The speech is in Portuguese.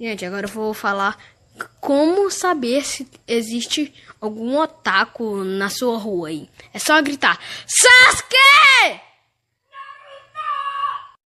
Gente, agora eu vou falar como saber se existe algum otaku na sua rua aí. É só gritar: Sasuke!